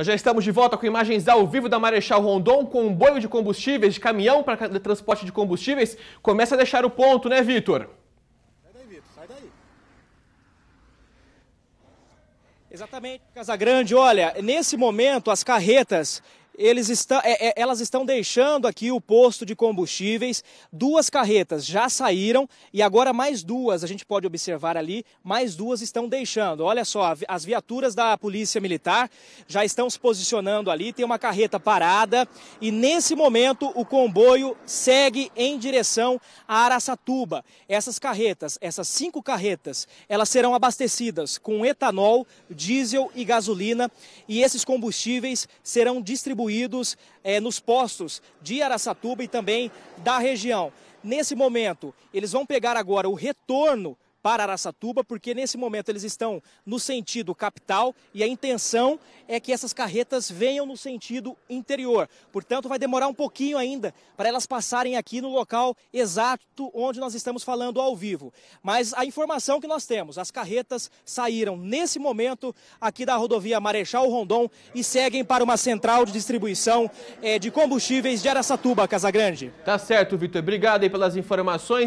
Nós já estamos de volta com imagens ao vivo da Marechal Rondon, com um boi de combustíveis, de caminhão para transporte de combustíveis. Começa a deixar o ponto, né, Vitor? Sai daí, Vitor, sai daí. Exatamente, Casagrande. Olha, nesse momento as carretas eles é, é, elas estão deixando aqui o posto de combustíveis. Duas carretas já saíram e agora mais duas, a gente pode observar ali, mais duas estão deixando. Olha só, as viaturas da Polícia Militar já estão se posicionando ali, tem uma carreta parada e nesse momento o comboio segue em direção a Araçatuba. Essas carretas, essas cinco carretas, elas serão abastecidas com etanol, diesel e gasolina e esses combustíveis serão distribuídos distribuídos é, eh, nos postos de Araçatuba e também da região. Nesse momento, eles vão pegar agora o retorno para Araçatuba, porque nesse momento eles estão no sentido capital e a intenção é que essas carretas venham no sentido interior. Portanto, vai demorar um pouquinho ainda para elas passarem aqui no local exato onde nós estamos falando ao vivo. Mas a informação que nós temos, as carretas saíram nesse momento aqui da rodovia Marechal Rondon e seguem para uma central de distribuição é, de combustíveis de Araçatuba, Casagrande. Tá certo, Vitor. Obrigado aí pelas informações.